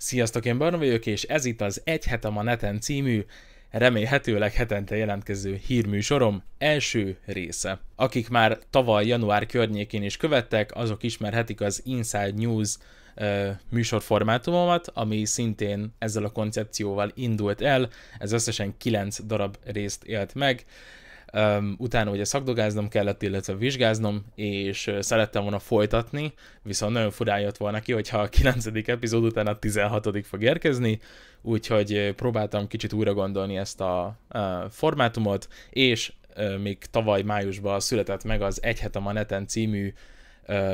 Sziasztok, én Barna vagyok, és ez itt az Egy hetem a neten című, remélhetőleg hetente jelentkező hírműsorom első része. Akik már tavaly január környékén is követtek, azok ismerhetik az Inside News műsorformátumomat, ami szintén ezzel a koncepcióval indult el, ez összesen 9 darab részt élt meg. Um, utána ugye szakdogáznom kellett, illetve vizsgáznom, és szerettem volna folytatni, viszont nagyon furán jött volna ki, hogyha a 9. epizód után a 16. fog érkezni, úgyhogy próbáltam kicsit újra gondolni ezt a, formátumot, és még tavaly májusban született meg az Egy hetem a neten című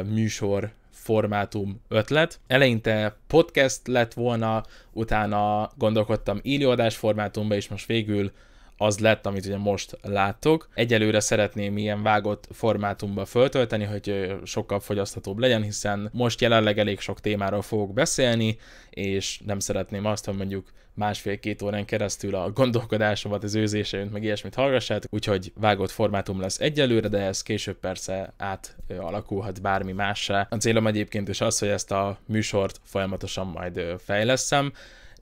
műsor formátum ötlet. Eleinte podcast lett volna, utána gondolkodtam élőadás formátumba, és most végül az lett, amit ugye most láttok. Egyelőre szeretném ilyen vágott formátumba föltölteni, hogy sokkal fogyaszthatóbb legyen, hiszen most jelenleg elég sok témáról fogok beszélni, és nem szeretném azt, hogy mondjuk másfél-két órán keresztül a gondolkodásomat, az őzéseimet, meg ilyesmit hallgassát, úgyhogy vágott formátum lesz egyelőre, de ez később persze átalakulhat bármi mássá. A célom egyébként is az, hogy ezt a műsort folyamatosan majd fejleszem,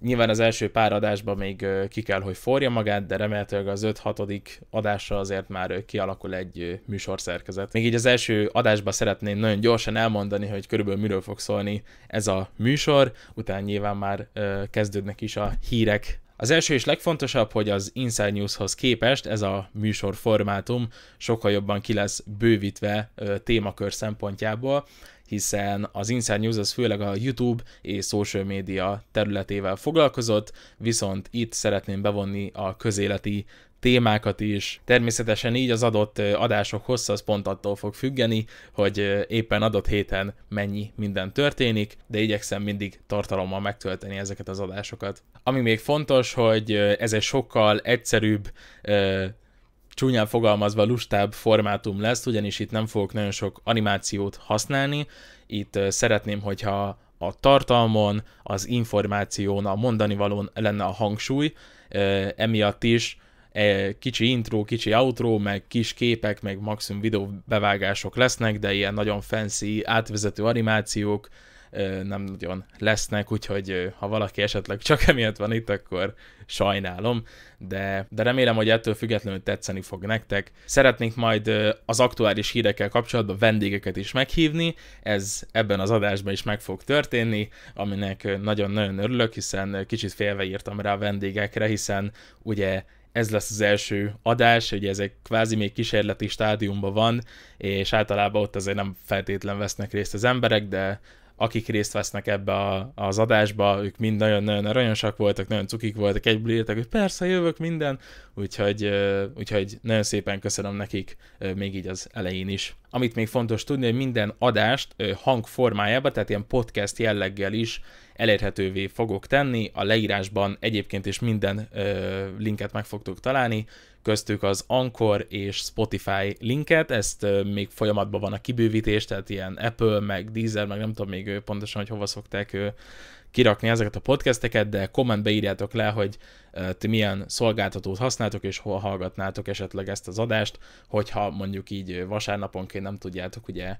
Nyilván az első pár adásban még ki kell, hogy forja magát, de remélhetőleg az 5-6. adásra azért már kialakul egy műsorszerkezet. Még így az első adásban szeretném nagyon gyorsan elmondani, hogy körülbelül miről fog szólni ez a műsor, utána nyilván már kezdődnek is a hírek, az első és legfontosabb, hogy az Inside Newshoz képest ez a műsor formátum sokkal jobban ki lesz bővítve témakör szempontjából hiszen az Inside News az főleg a YouTube és social media területével foglalkozott, viszont itt szeretném bevonni a közéleti témákat is. Természetesen így az adott adások hossza az pont attól fog függeni, hogy éppen adott héten mennyi minden történik, de igyekszem mindig tartalommal megtölteni ezeket az adásokat. Ami még fontos, hogy ez egy sokkal egyszerűbb csúnyán fogalmazva lustább formátum lesz, ugyanis itt nem fogok nagyon sok animációt használni, itt szeretném, hogyha a tartalmon, az információn, a mondani valón lenne a hangsúly, emiatt is e, kicsi intro, kicsi outro, meg kis képek, meg maximum videó bevágások lesznek, de ilyen nagyon fancy átvezető animációk, nem nagyon lesznek, úgyhogy ha valaki esetleg csak emiatt van itt, akkor sajnálom, de, de remélem, hogy ettől függetlenül tetszeni fog nektek. Szeretnénk majd az aktuális hírekkel kapcsolatban vendégeket is meghívni, ez ebben az adásban is meg fog történni, aminek nagyon-nagyon örülök, hiszen kicsit félve írtam rá a vendégekre, hiszen ugye ez lesz az első adás, ugye ez egy kvázi még kísérleti stádiumban van, és általában ott azért nem feltétlen vesznek részt az emberek, de akik részt vesznek ebbe a, az adásba, ők mind nagyon-nagyon aranyosak voltak, nagyon cukik voltak, egyből írtak, hogy persze jövök minden, úgyhogy, úgyhogy nagyon szépen köszönöm nekik még így az elején is. Amit még fontos tudni, hogy minden adást hangformájába, tehát ilyen podcast jelleggel is elérhetővé fogok tenni, a leírásban egyébként is minden linket meg fogtok találni, köztük az Anchor és Spotify linket, ezt még folyamatban van a kibővítés, tehát ilyen Apple, meg Deezer, meg nem tudom még pontosan, hogy hova szokták kirakni ezeket a podcasteket, de kommentbe írjátok le, hogy ti milyen szolgáltatót használtok, és hol hallgatnátok esetleg ezt az adást, hogyha mondjuk így vasárnaponként nem tudjátok ugye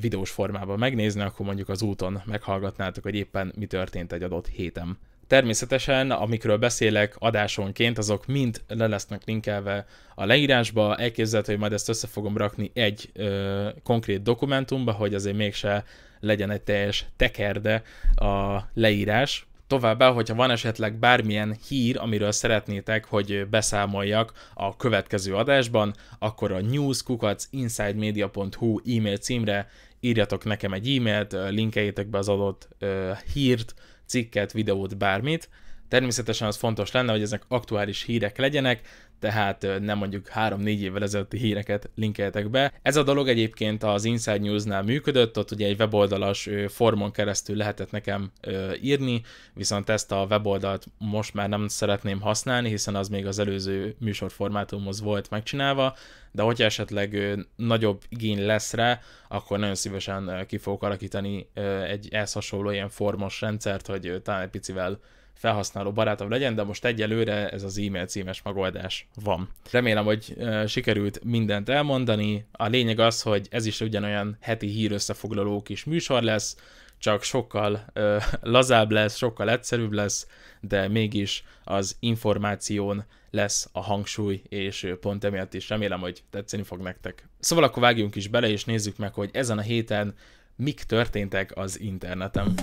videós formában megnézni, akkor mondjuk az úton meghallgatnátok, hogy éppen mi történt egy adott héten. Természetesen, amikről beszélek adásonként, azok mind le lesznek linkelve a leírásba. Elképzelhető, hogy majd ezt össze fogom rakni egy ö, konkrét dokumentumba, hogy azért mégse legyen egy teljes tekerde a leírás. Továbbá, hogyha van esetleg bármilyen hír, amiről szeretnétek, hogy beszámoljak a következő adásban, akkor a newskukacinsidemedia.hu e-mail címre írjatok nekem egy e-mailt, linkeljétek be az adott ö, hírt, cikket, videót, bármit. Természetesen az fontos lenne, hogy ezek aktuális hírek legyenek, tehát nem mondjuk 3-4 évvel ezelőtti híreket linkeltek be. Ez a dolog egyébként az Inside News-nál működött, ott ugye egy weboldalas formon keresztül lehetett nekem írni, viszont ezt a weboldalt most már nem szeretném használni, hiszen az még az előző műsorformátumhoz volt megcsinálva, de hogyha esetleg nagyobb igény lesz rá, akkor nagyon szívesen ki fogok alakítani egy ehhez hasonló ilyen formos rendszert, hogy talán egy picivel felhasználó barátom legyen, de most egyelőre ez az e-mail címes megoldás van. Remélem, hogy sikerült mindent elmondani. A lényeg az, hogy ez is ugyanolyan heti hír összefoglaló kis műsor lesz, csak sokkal ö, lazább lesz, sokkal egyszerűbb lesz, de mégis az információn lesz a hangsúly, és pont emiatt is remélem, hogy tetszeni fog nektek. Szóval akkor vágjunk is bele, és nézzük meg, hogy ezen a héten mik történtek az interneten.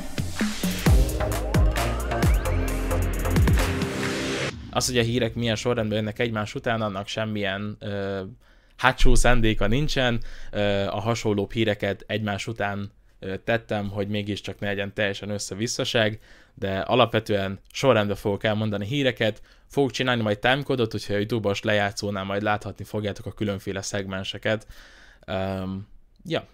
Az, hogy a hírek milyen sorrendben jönnek egymás után, annak semmilyen ö, hátsó szándéka nincsen. Ö, a hasonló híreket egymás után ö, tettem, hogy mégiscsak ne legyen teljesen össze-visszaság, de alapvetően sorrendben fogok elmondani híreket, fogok csinálni majd timecode-ot, hogyha a YouTube-os lejátszónál majd láthatni fogjátok a különféle szegmenseket. Um, ja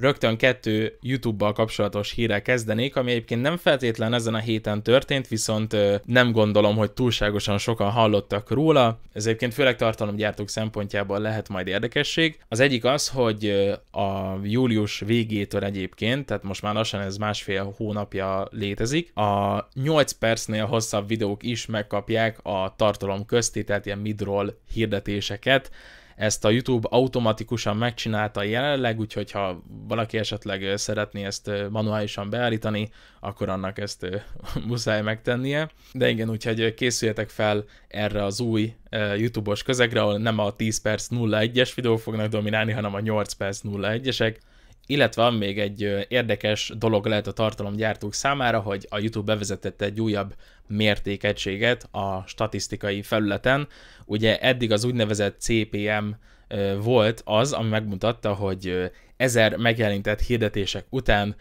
rögtön kettő YouTube-bal kapcsolatos híre kezdenék, ami egyébként nem feltétlen ezen a héten történt, viszont nem gondolom, hogy túlságosan sokan hallottak róla. Ez egyébként főleg tartalomgyártók szempontjából lehet majd érdekesség. Az egyik az, hogy a július végétől egyébként, tehát most már lassan ez másfél hónapja létezik, a 8 percnél hosszabb videók is megkapják a tartalom közti, tehát ilyen midroll hirdetéseket, ezt a YouTube automatikusan megcsinálta jelenleg, úgyhogy ha valaki esetleg szeretné ezt manuálisan beállítani, akkor annak ezt muszáj megtennie. De igen, úgyhogy készüljetek fel erre az új YouTube-os közegre, ahol nem a 10 perc 01-es videó fognak dominálni, hanem a 8 perc 01-esek, illetve van még egy érdekes dolog lehet a tartalomgyártók számára, hogy a YouTube bevezetett egy újabb mértékegységet a statisztikai felületen. Ugye eddig az úgynevezett CPM volt az, ami megmutatta, hogy ezer megjelentett hirdetések után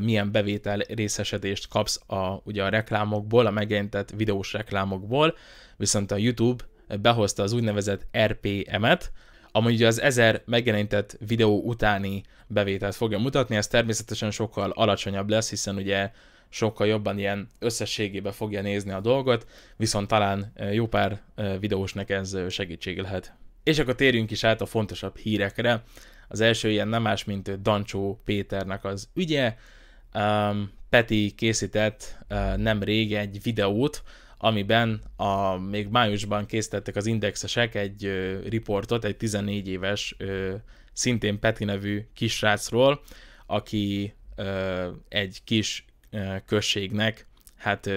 milyen bevétel részesedést kapsz a, ugye a reklámokból, a megjelentett videós reklámokból, viszont a YouTube behozta az úgynevezett RPM-et, ami ugye az ezer megjelentett videó utáni bevételt fogja mutatni, ez természetesen sokkal alacsonyabb lesz, hiszen ugye sokkal jobban ilyen összességébe fogja nézni a dolgot, viszont talán jó pár videósnak ez segítség lehet. És akkor térjünk is át a fontosabb hírekre. Az első ilyen nem más, mint Dancsó Péternek az ügye. Peti készített nem rég egy videót, amiben a, még májusban készítettek az indexesek egy riportot, egy 14 éves, szintén Peti nevű kisrácról, aki egy kis községnek hát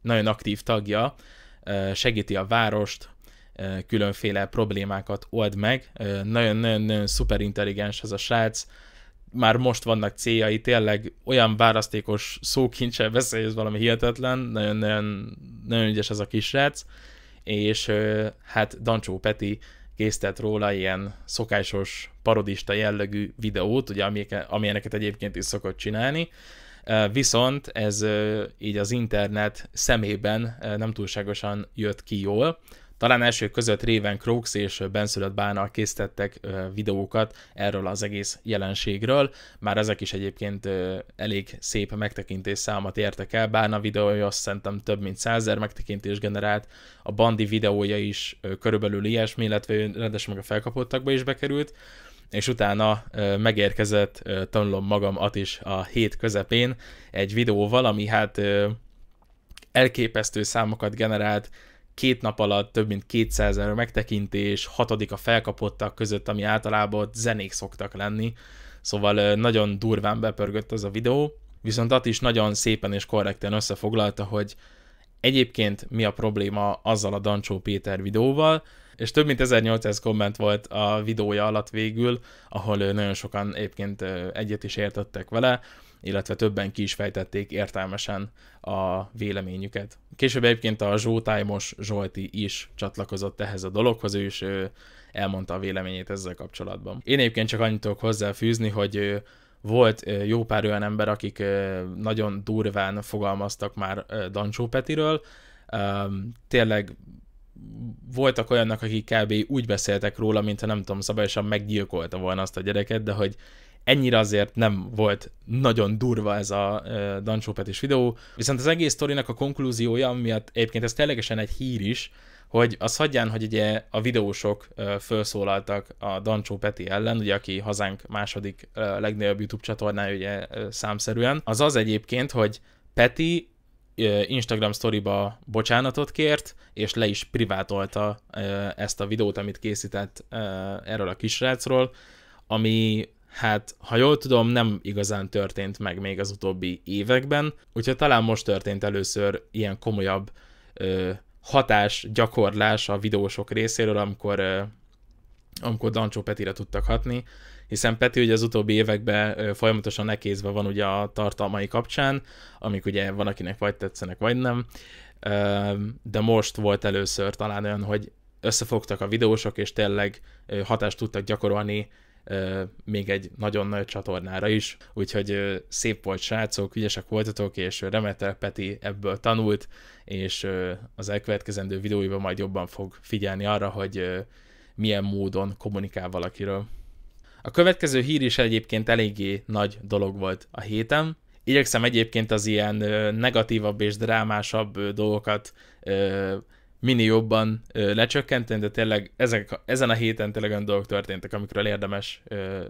nagyon aktív tagja, segíti a várost, különféle problémákat old meg. Nagyon-nagyon szuper intelligens ez a srác, már most vannak céljai, tényleg olyan választékos szókincsel beszél, ez valami hihetetlen, nagyon-nagyon nagyon ügyes ez a kis srác, és hát Dancsó Peti készített róla ilyen szokásos parodista jellegű videót, ugye amilyeneket egyébként is szokott csinálni, Viszont ez így az internet szemében nem túlságosan jött ki jól. Talán első között Réven Crooks és Benszülött Bánal készítettek videókat erről az egész jelenségről. Már ezek is egyébként elég szép megtekintés számot értek el. Bána videója azt szerintem több mint százer megtekintés generált. A Bandi videója is körülbelül ilyesmi, illetve rendesen meg a felkapottakba is bekerült és utána megérkezett, tanulom at is a hét közepén egy videóval, ami hát elképesztő számokat generált, két nap alatt több mint 200 ezer megtekintés, hatodik a felkapottak között, ami általában ott zenék szoktak lenni, szóval nagyon durván bepörgött az a videó, viszont at is nagyon szépen és korrekten összefoglalta, hogy egyébként mi a probléma azzal a Dancsó Péter videóval, és több mint 1800 komment volt a videója alatt végül, ahol nagyon sokan egyébként egyet is értettek vele, illetve többen ki is fejtették értelmesen a véleményüket. Később egyébként a Zsótájmos Zsolti is csatlakozott ehhez a dologhoz, ő is elmondta a véleményét ezzel kapcsolatban. Én egyébként csak annyit tudok hozzáfűzni, hogy volt jó pár olyan ember, akik nagyon durván fogalmaztak már Dancsó Petiről. Tényleg voltak olyanok, akik kb. úgy beszéltek róla, mintha nem tudom, szabályosan meggyilkolta volna azt a gyereket, de hogy ennyire azért nem volt nagyon durva ez a Dancsó Petis videó. Viszont az egész sztorinak a konklúziója, miatt egyébként ez ténylegesen egy hír is, hogy az hagyján, hogy ugye a videósok felszólaltak a Dancsó Peti ellen, ugye aki hazánk második legnagyobb YouTube csatornája ugye számszerűen, az az egyébként, hogy Peti Instagram sztoriba bocsánatot kért, és le is privátolta ezt a videót, amit készített erről a kisrácról, ami hát ha jól tudom, nem igazán történt meg még az utóbbi években, úgyhogy talán most történt először ilyen komolyabb ö, hatás gyakorlás a videósok részéről, amikor, amikor Dancsó Petire tudtak hatni, hiszen Peti ugye az utóbbi években folyamatosan nekézve van ugye a tartalmai kapcsán, amik ugye van akinek vagy tetszenek, vagy nem, de most volt először talán olyan, hogy összefogtak a videósok, és tényleg hatást tudtak gyakorolni még egy nagyon nagy csatornára is, úgyhogy szép volt srácok, ügyesek voltatok, és Remeter Peti ebből tanult, és az elkövetkezendő videóiban majd jobban fog figyelni arra, hogy milyen módon kommunikál valakiről. A következő hír is egyébként eléggé nagy dolog volt a héten. Igyekszem egyébként az ilyen negatívabb és drámásabb dolgokat mini jobban ö, lecsökkenteni, de tényleg ezek, ezen a héten tényleg olyan dolgok történtek, amikről érdemes ö,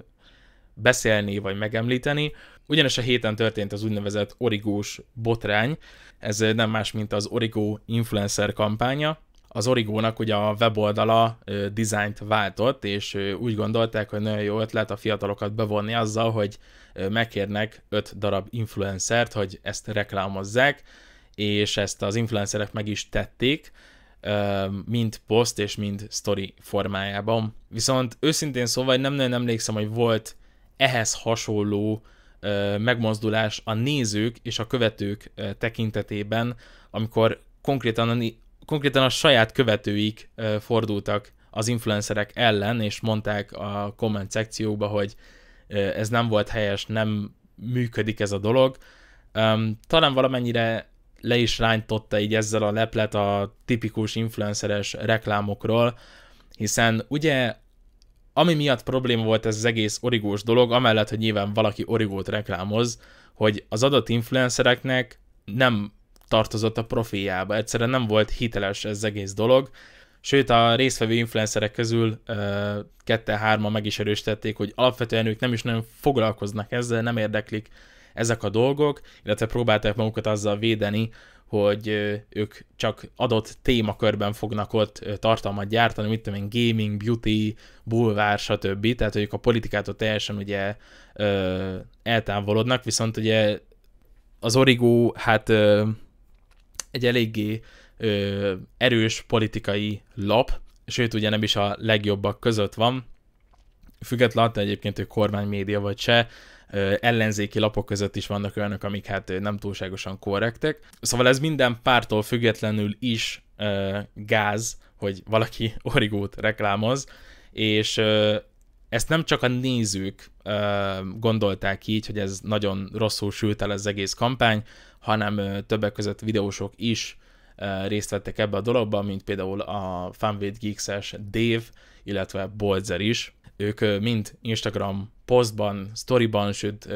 beszélni vagy megemlíteni. Ugyanis a héten történt az úgynevezett origós botrány, ez nem más, mint az Origó influencer kampánya. Az Origónak ugye a weboldala ö, dizájnt váltott, és ö, úgy gondolták, hogy nagyon jó ötlet a fiatalokat bevonni azzal, hogy ö, megkérnek öt darab influencert, hogy ezt reklámozzák, és ezt az influencerek meg is tették mind poszt és mind story formájában. Viszont őszintén szóval nem nagyon emlékszem, hogy volt ehhez hasonló megmozdulás a nézők és a követők tekintetében, amikor konkrétan a, konkrétan a saját követőik fordultak az influencerek ellen, és mondták a komment szekcióba, hogy ez nem volt helyes, nem működik ez a dolog. Talán valamennyire le is rántotta így ezzel a leplet a tipikus influenceres reklámokról, hiszen ugye ami miatt probléma volt ez az egész origós dolog, amellett, hogy nyilván valaki origót reklámoz, hogy az adott influencereknek nem tartozott a profiába, egyszerűen nem volt hiteles ez az egész dolog, sőt a résztvevő influencerek közül kette-hárma meg is erősítették, hogy alapvetően ők nem is nagyon foglalkoznak ezzel, nem érdeklik ezek a dolgok, illetve próbálták magukat azzal védeni, hogy ők csak adott témakörben fognak ott tartalmat gyártani, mit tudom én, gaming, beauty, bulvár, stb. Tehát, hogy ők a politikától teljesen ugye ö, eltávolodnak, viszont ugye az Origo hát ö, egy eléggé ö, erős politikai lap, sőt ugye nem is a legjobbak között van, függetlenül egyébként, hogy kormánymédia vagy se, ellenzéki lapok között is vannak olyanok, amik hát nem túlságosan korrektek. Szóval ez minden pártól függetlenül is gáz, hogy valaki origót reklámoz, és ezt nem csak a nézők gondolták így, hogy ez nagyon rosszul sült el az egész kampány, hanem többek között videósok is részt vettek ebbe a dologba, mint például a Fanvade Geeks-es Dave, illetve Bolzer is. Ők mind Instagram posztban, storyban sőt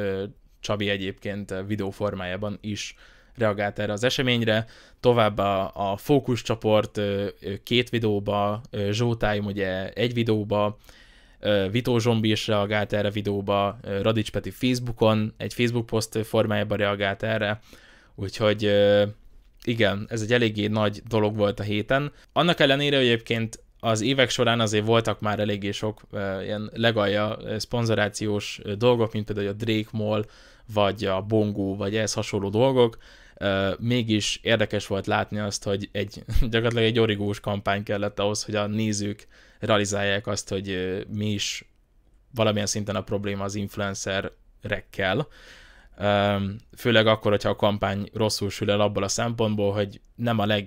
Csabi egyébként videó formájában is reagált erre az eseményre. Továbbá a fókuszcsoport két videóba, Zsótáim ugye egy videóba, Vitó Zsombi is reagált erre videóba, Radics Peti Facebookon, egy Facebook poszt formájában reagált erre, úgyhogy igen, ez egy eléggé nagy dolog volt a héten. Annak ellenére hogy egyébként az évek során azért voltak már eléggé sok uh, ilyen legalja szponzorációs dolgok, mint például a Drake Mall, vagy a Bongo, vagy ehhez hasonló dolgok, uh, mégis érdekes volt látni azt, hogy egy, gyakorlatilag egy origós kampány kellett ahhoz, hogy a nézők realizálják azt, hogy uh, mi is valamilyen szinten a probléma az influencerekkel, főleg akkor, hogyha a kampány rosszul sül el abból a szempontból, hogy nem a leg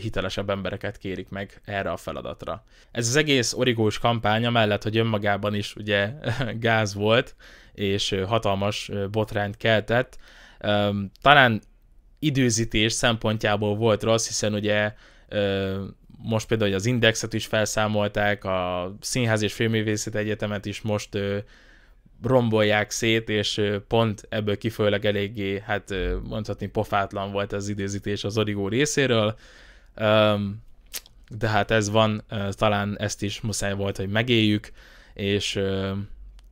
hitelesebb embereket kérik meg erre a feladatra. Ez az egész origós kampánya mellett, hogy önmagában is ugye gáz volt, és hatalmas botrányt keltett, talán időzítés szempontjából volt rossz, hiszen ugye most például az Indexet is felszámolták, a Színház és Filmművészet Egyetemet is most rombolják szét, és pont ebből kifolyólag eléggé, hát mondhatni pofátlan volt az idézítés az origó részéről, de hát ez van, talán ezt is muszáj volt, hogy megéljük, és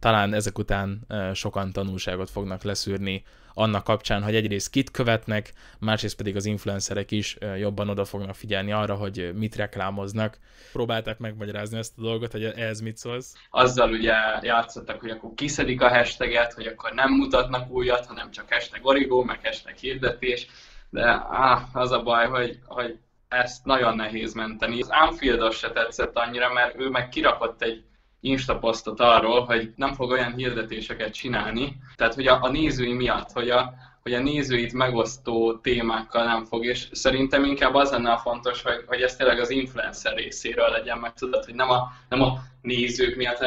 talán ezek után sokan tanulságot fognak leszűrni annak kapcsán, hogy egyrészt kit követnek, másrészt pedig az influencerek is jobban oda fognak figyelni arra, hogy mit reklámoznak. Próbálták megmagyarázni ezt a dolgot, hogy ez mit szólsz? Azzal ugye játszottak, hogy akkor kiszedik a hashtaget, hogy akkor nem mutatnak újat, hanem csak hashtag origó, meg hashtag hirdetés, de áh, az a baj, hogy, hogy ezt nagyon nehéz menteni. Az Anfield-os se tetszett annyira, mert ő meg kirakott egy Insta arról, hogy nem fog olyan hirdetéseket csinálni, tehát hogy a, a nézői miatt, hogy a, hogy a nézőit megosztó témákkal nem fog, és szerintem inkább az lenne a fontos, hogy, hogy ez tényleg az influencer részéről legyen, mert tudod, hogy nem a, nem a nézők miatt,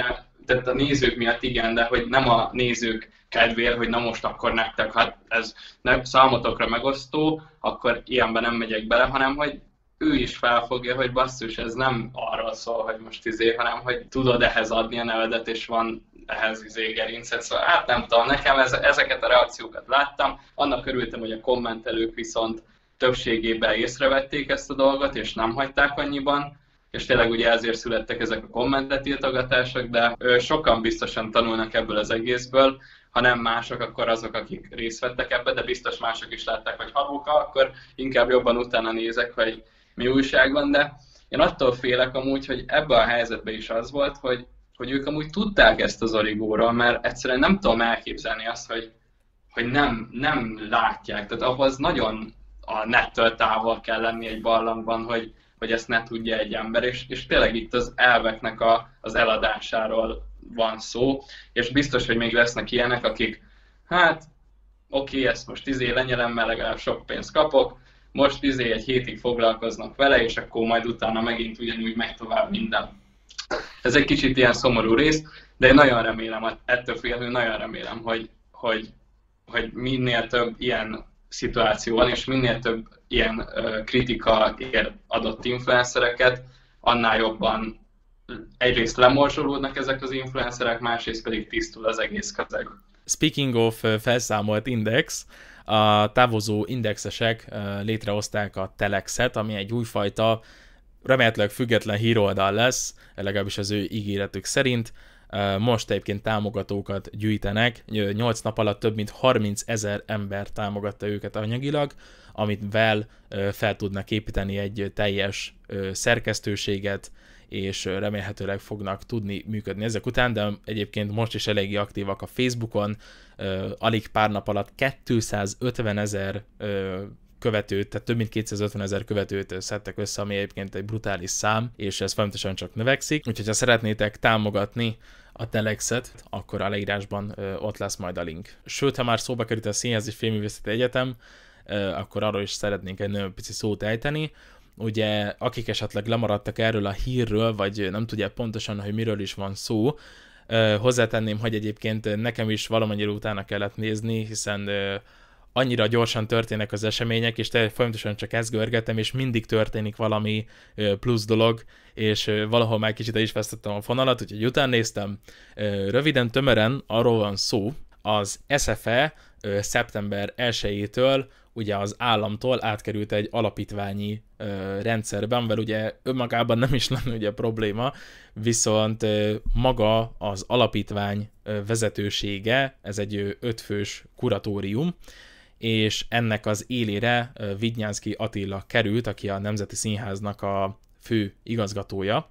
tehát a nézők miatt igen, de hogy nem a nézők kedvéért, hogy na most akkor nektek, hát ez nem számotokra megosztó, akkor ilyenben nem megyek bele, hanem hogy ő is felfogja, hogy basszus, ez nem arról szól, hogy most izé, hanem hogy tudod ehhez adni a nevedet, és van ehhez izé gerincet. szóval hát nem tudom, nekem ez, ezeket a reakciókat láttam, annak örültem, hogy a kommentelők viszont többségében észrevették ezt a dolgot, és nem hagyták annyiban, és tényleg ugye ezért születtek ezek a kommentetiltogatások, de sokan biztosan tanulnak ebből az egészből, ha nem mások, akkor azok, akik részt vettek ebbe, de biztos mások is látták, hogy halóka, akkor inkább jobban utána nézek, hogy mi újság van, de én attól félek amúgy, hogy ebben a helyzetben is az volt, hogy, hogy ők amúgy tudták ezt az origóról, mert egyszerűen nem tudom elképzelni azt, hogy, hogy nem, nem látják. Tehát ahhoz nagyon a nettől távol kell lenni egy barlangban, hogy, hogy ezt ne tudja egy ember, és, és tényleg itt az elveknek a, az eladásáról van szó, és biztos, hogy még lesznek ilyenek, akik, hát oké, ezt most izé lenyelem, mert legalább sok pénzt kapok, most izé egy hétig foglalkoznak vele, és akkor majd utána megint ugyanúgy megy tovább minden. Ez egy kicsit ilyen szomorú rész, de én nagyon remélem, ettől függetlenül nagyon remélem, hogy, hogy, hogy minél több ilyen szituáció van, és minél több ilyen kritika ér adott influencereket, annál jobban egyrészt lemorzsolódnak ezek az influencerek, másrészt pedig tisztul az egész közeg. Speaking of felszámolt index, a távozó indexesek létrehozták a Telexet, ami egy újfajta, remélhetőleg független híroldal lesz, legalábbis az ő ígéretük szerint. Most egyébként támogatókat gyűjtenek, 8 nap alatt több mint 30 ezer ember támogatta őket anyagilag, amit vel fel tudnak építeni egy teljes szerkesztőséget, és remélhetőleg fognak tudni működni ezek után, de egyébként most is eléggé aktívak a Facebookon, alig pár nap alatt 250 ezer követőt, tehát több mint 250 ezer követőt szedtek össze, ami egyébként egy brutális szám, és ez folyamatosan csak növekszik. Úgyhogy ha szeretnétek támogatni a Telexet, akkor a leírásban ott lesz majd a link. Sőt, ha már szóba került a Színházi Filmművészeti Egyetem, akkor arról is szeretnénk egy nagyon pici szót ejteni, ugye akik esetleg lemaradtak erről a hírről, vagy nem tudják pontosan, hogy miről is van szó, hozzátenném, hogy egyébként nekem is valamennyire utána kellett nézni, hiszen annyira gyorsan történnek az események, és te folyamatosan csak ezt görgetem, és mindig történik valami plusz dolog, és valahol már kicsit is vesztettem a fonalat, úgyhogy után néztem. Röviden, tömören arról van szó, az SFE szeptember 1-től ugye az államtól átkerült egy alapítványi ö, rendszerben, mert ugye önmagában nem is lenne ugye probléma, viszont ö, maga az alapítvány ö, vezetősége, ez egy ö, ötfős kuratórium, és ennek az élére ö, Vidnyánszki Attila került, aki a Nemzeti Színháznak a fő igazgatója,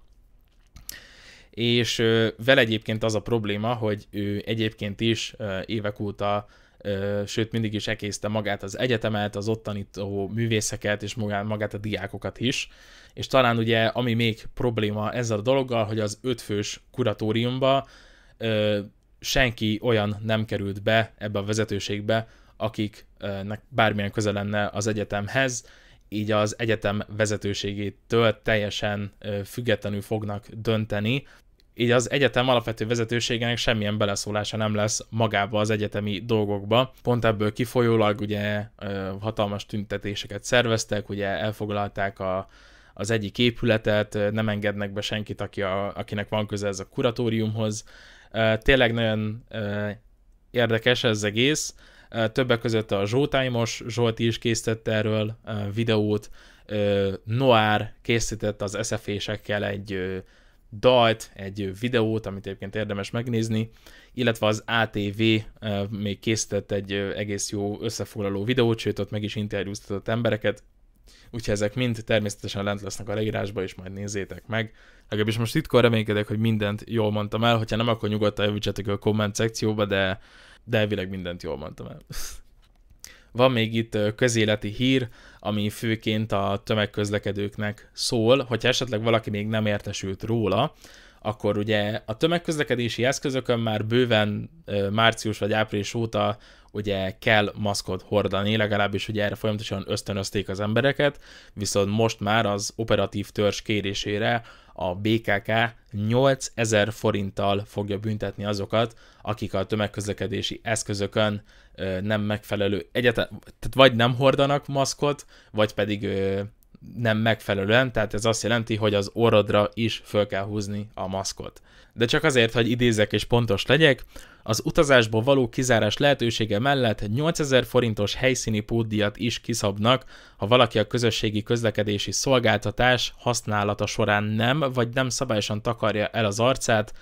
és ö, vele egyébként az a probléma, hogy ő egyébként is ö, évek óta sőt mindig is ekészte magát az egyetemet, az ott tanító művészeket és magát a diákokat is. És talán ugye ami még probléma ezzel a dologgal, hogy az ötfős kuratóriumba senki olyan nem került be ebbe a vezetőségbe, akiknek bármilyen köze lenne az egyetemhez, így az egyetem vezetőségétől teljesen függetlenül fognak dönteni így az egyetem alapvető vezetőségének semmilyen beleszólása nem lesz magába az egyetemi dolgokba. Pont ebből kifolyólag ugye hatalmas tüntetéseket szerveztek, ugye elfoglalták a, az egyik épületet, nem engednek be senkit, aki a, akinek van köze ez a kuratóriumhoz. Tényleg nagyon érdekes ez egész. Többek között a Zsótáimos Zsolti is készített erről videót, Noár készített az szf egy dalt, egy videót, amit egyébként érdemes megnézni, illetve az ATV még készített egy egész jó összefoglaló videót, sőt ott meg is interjúztatott embereket, úgyhogy ezek mind természetesen lent lesznek a leírásba, és majd nézzétek meg. Legalábbis most titkor reménykedek, hogy mindent jól mondtam el, hogyha nem, akkor nyugodtan javítsatok a komment szekcióba, de, de elvileg mindent jól mondtam el. Van még itt közéleti hír, ami főként a tömegközlekedőknek szól, hogyha esetleg valaki még nem értesült róla, akkor ugye a tömegközlekedési eszközökön már bőven március vagy április óta ugye kell maszkot hordani, legalábbis ugye erre folyamatosan ösztönözték az embereket, viszont most már az operatív törzs kérésére a BKK 8000 forinttal fogja büntetni azokat, akik a tömegközlekedési eszközökön nem megfelelő, egyetem, tehát vagy nem hordanak maszkot, vagy pedig nem megfelelően, tehát ez azt jelenti, hogy az orrodra is föl kell húzni a maszkot. De csak azért, hogy idézek és pontos legyek, az utazásból való kizárás lehetősége mellett 8000 forintos helyszíni pótdíjat is kiszabnak, ha valaki a közösségi közlekedési szolgáltatás használata során nem, vagy nem szabályosan takarja el az arcát,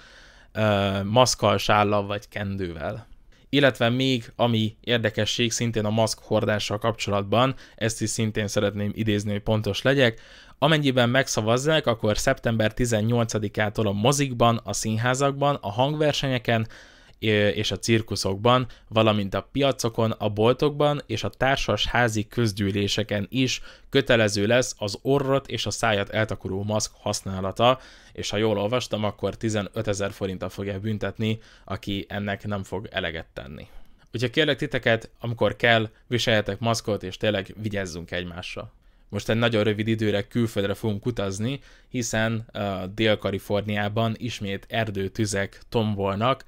maszkal, sállal vagy kendővel illetve még ami érdekesség szintén a maszk hordással kapcsolatban, ezt is szintén szeretném idézni, hogy pontos legyek, Amennyiben megszavazzák, akkor szeptember 18-ától a mozikban, a színházakban, a hangversenyeken, és a cirkuszokban, valamint a piacokon, a boltokban és a társas házi közgyűléseken is kötelező lesz az orrot és a száját eltakuló maszk használata, és ha jól olvastam, akkor 15 ezer forinttal fogja büntetni, aki ennek nem fog eleget tenni. Úgyhogy kérlek titeket, amikor kell, viseljetek maszkot, és tényleg vigyázzunk egymásra. Most egy nagyon rövid időre külföldre fogunk utazni, hiszen uh, Dél-Kaliforniában ismét erdőtüzek tombolnak,